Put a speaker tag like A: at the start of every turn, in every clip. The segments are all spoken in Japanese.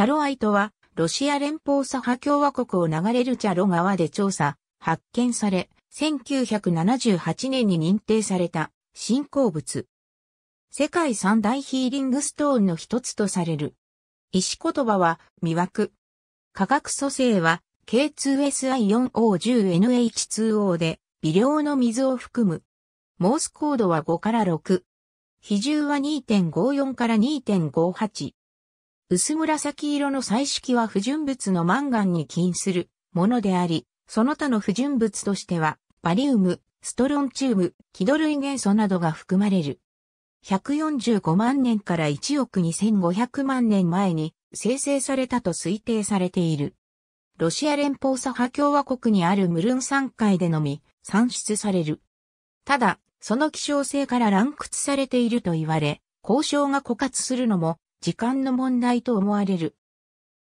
A: チャロアイトは、ロシア連邦左派共和国を流れるチャロ川で調査、発見され、1978年に認定された新鉱物。世界三大ヒーリングストーンの一つとされる。石言葉は、魅惑。化学組成は、K2SI4O10NH2O で、微量の水を含む。モースコードは5から6。比重は2.54から2.58。薄紫色の彩色は不純物のマンガンに起因するものであり、その他の不純物としては、バリウム、ストロンチウム、気土類元素などが含まれる。145万年から1億2500万年前に生成されたと推定されている。ロシア連邦左派共和国にあるムルン山海でのみ産出される。ただ、その希少性から乱屈されていると言われ、交渉が枯渇するのも時間の問題と思われる。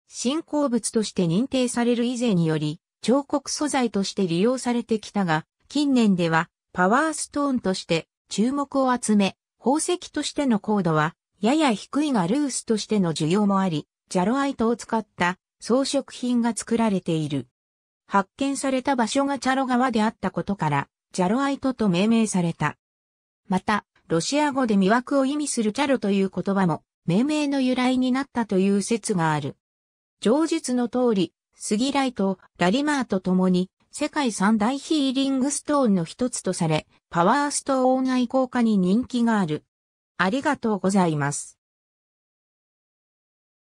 A: 信仰物として認定される以前により、彫刻素材として利用されてきたが、近年ではパワーストーンとして注目を集め、宝石としての高度はやや低いがルースとしての需要もあり、ジャロアイトを使った装飾品が作られている。発見された場所がチャロ川であったことから、ジャロアイトと命名された。また、ロシア語で魅惑を意味するチャロという言葉も命名の由来になったという説がある。上述の通り、スギライト、ラリマーと共に世界三大ヒーリングストーンの一つとされ、パワーストーン愛好家に人気がある。ありがとうございます。